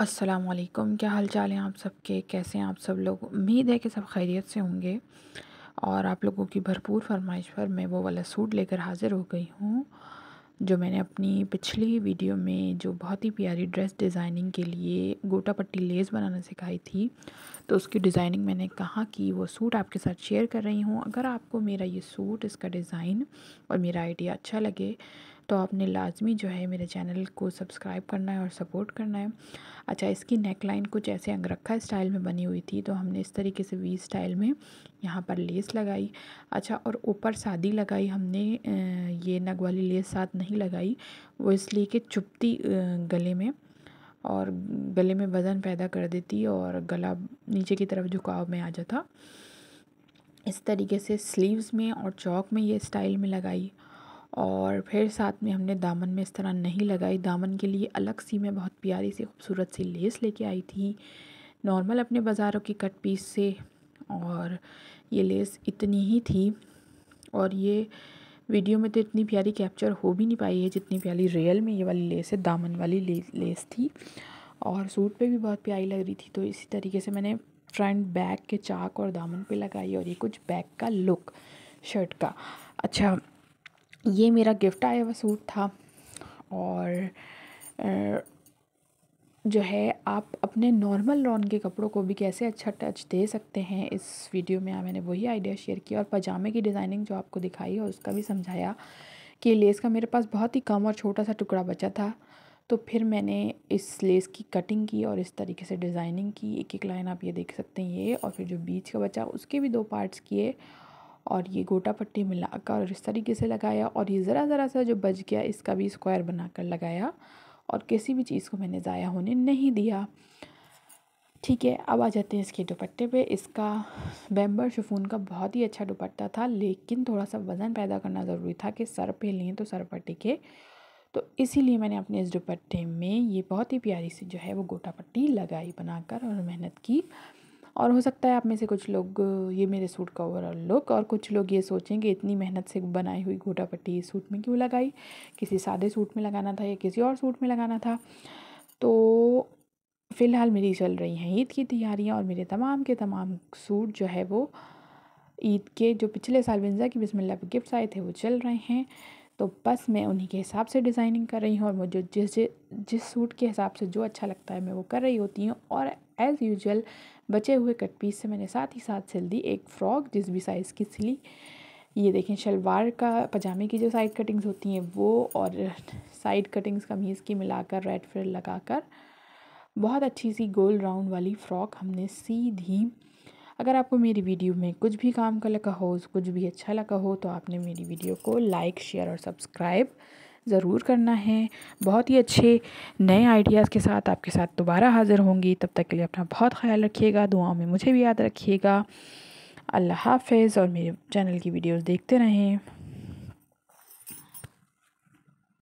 अस्सलाम वालेकुम क्या हाल चाल हैं आप सबके कैसे हैं आप सब लोग उम्मीद है कि सब खैरियत से होंगे और आप लोगों की भरपूर फरमाइश पर मैं वो वाला सूट लेकर हाज़िर हो गई हूँ जो मैंने अपनी पिछली वीडियो में जो बहुत ही प्यारी ड्रेस डिज़ाइनिंग के लिए गोटा पट्टी लेस बनाना सिखाई थी तो उसकी डिज़ाइनिंग मैंने कहा कि वो सूट आपके साथ शेयर कर रही हूँ अगर आपको मेरा ये सूट इसका डिज़ाइन और मेरा आइडिया अच्छा लगे तो आपने लाजमी जो है मेरे चैनल को सब्सक्राइब करना है और सपोर्ट करना है अच्छा इसकी नेक लाइन कुछ ऐसे अंगरखा स्टाइल में बनी हुई थी तो हमने इस तरीके से वी स्टाइल में यहाँ पर लेस लगाई अच्छा और ऊपर सादी लगाई हमने ये नग वाली लेस साथ नहीं लगाई वो इसलिए कि चुपती गले में और गले में वज़न पैदा कर देती और गला नीचे की तरफ झुकाव में आ जाता इस तरीके से स्लीव्स में और चौक में ये स्टाइल में लगाई और फिर साथ में हमने दामन में इस तरह नहीं लगाई दामन के लिए अलग सी मैं बहुत प्यारी सी खूबसूरत सी लेस लेके आई थी नॉर्मल अपने बाज़ारों की कट पीस से और ये लेस इतनी ही थी और ये वीडियो में तो इतनी प्यारी कैप्चर हो भी नहीं पाई है जितनी प्यारी रियल में ये वाली लेस है दामन वाली ले, लेस थी और सूट पे भी बहुत प्यारी लग रही थी तो इसी तरीके से मैंने फ्रंट बैक के चाक और दामन पे लगाई और ये कुछ बैक का लुक शर्ट का अच्छा ये मेरा गिफ्ट आया हुआ सूट था और जो है आप अपने नॉर्मल लॉन के कपड़ों को भी कैसे अच्छा टच दे सकते हैं इस वीडियो में हाँ, मैंने वही आइडिया शेयर किया और पजामे की डिज़ाइनिंग जो आपको दिखाई है उसका भी समझाया कि लेस का मेरे पास बहुत ही कम और छोटा सा टुकड़ा बचा था तो फिर मैंने इस लेस की कटिंग की और इस तरीके से डिज़ाइनिंग की एक एक लाइन आप ये देख सकते हैं ये और फिर जो बीच का बचा उसके भी दो पार्ट्स किए और ये गोटा पट्टी मिलाकर और इस तरीके से लगाया और ये ज़रा ज़रा सा जो बच गया इसका भी स्क्वायर बनाकर लगाया और किसी भी चीज़ को मैंने ज़ाया होने नहीं दिया ठीक है अब आ जाते हैं इसके दुपट्टे पे इसका बैम्बर शफून का बहुत ही अच्छा दुपट्टा था लेकिन थोड़ा सा वज़न पैदा करना ज़रूरी था कि सर पे लें तो सर पर टिके तो इसीलिए मैंने अपने इस दुपट्टे में ये बहुत ही प्यारी सी जो है वो गोटा पट्टी लगाई बनाकर और मेहनत की और हो सकता है आप में से कुछ लोग ये मेरे सूट का ओवरऑल लुक और कुछ लोग ये सोचें कि इतनी मेहनत से बनाई हुई घोटा पट्टी सूट में क्यों लगाई किसी सादे सूट में लगाना था या किसी और सूट में लगाना था तो फ़िलहाल मेरी चल रही हैं ईद की तैयारियाँ और मेरे तमाम के तमाम सूट जो है वो ईद के जो पिछले साल विंजा की बिस्मिल्ल पर गिफ्ट्स आए थे वो चल रहे हैं तो बस मैं उन्हीं के हिसाब से डिज़ाइनिंग कर रही हूँ और मुझे जिस जिस सूट के हिसाब से जो अच्छा लगता है मैं वो कर रही होती हूँ और एज़ यूजल बचे हुए कट पीस से मैंने साथ ही साथ सिल दी एक फ्रॉक जिस भी साइज़ की सिली ये देखें शलवार का पजामे की जो साइड कटिंग्स होती हैं वो और साइड कटिंग्स कमीज़ की मिलाकर रेड फ्रिल लगाकर बहुत अच्छी सी गोल राउंड वाली फ़्रॉक हमने सीधी अगर आपको मेरी वीडियो में कुछ भी काम का लगा हो कुछ भी अच्छा लगा हो तो आपने मेरी वीडियो को लाइक शेयर और सब्सक्राइब ज़रूर करना है बहुत ही अच्छे नए आइडियाज़ के साथ आपके साथ दोबारा हाज़िर होंगी तब तक के लिए अपना बहुत ख्याल रखिएगा दुआओं में मुझे भी याद रखिएगा अल्लाह हाफिज़ और मेरे चैनल की वीडियोस देखते रहें